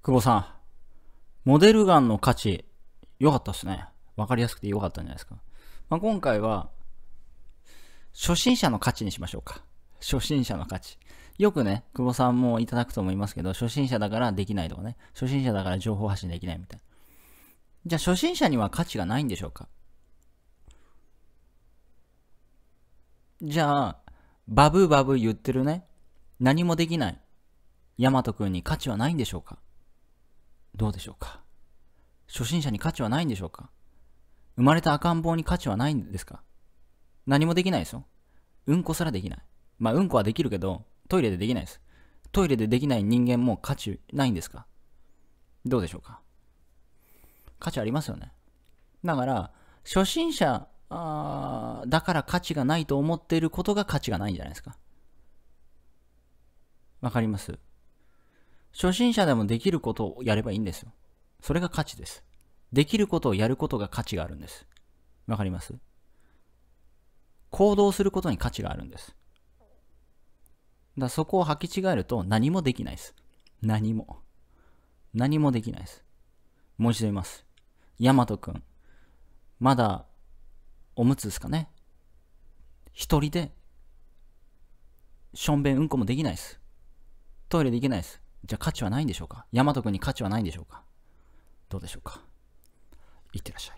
久保さん、モデルガンの価値、良かったっすね。わかりやすくて良かったんじゃないですか。まあ、今回は、初心者の価値にしましょうか。初心者の価値。よくね、久保さんもいただくと思いますけど、初心者だからできないとかね、初心者だから情報発信できないみたいな。じゃあ初心者には価値がないんでしょうかじゃあ、バブバブ言ってるね、何もできない、ヤマト君に価値はないんでしょうかどうでしょうか初心者に価値はないんでしょうか生まれた赤ん坊に価値はないんですか何もできないですよ。うんこすらできない。まあ、うんこはできるけど、トイレでできないです。トイレでできない人間も価値ないんですかどうでしょうか価値ありますよね。だから、初心者あだから価値がないと思っていることが価値がないんじゃないですか。わかります初心者でもできることをやればいいんですよ。それが価値です。できることをやることが価値があるんです。わかります行動することに価値があるんです。だそこを履き違えると何もできないです。何も。何もできないです。申し出ます。ヤマトくん、まだ、おむつですかね一人で、しょんべんうんこもできないです。トイレできないです。じゃあ価値はないんでしょうか大和君に価値はないんでしょうかどうでしょうかいってらっしゃい。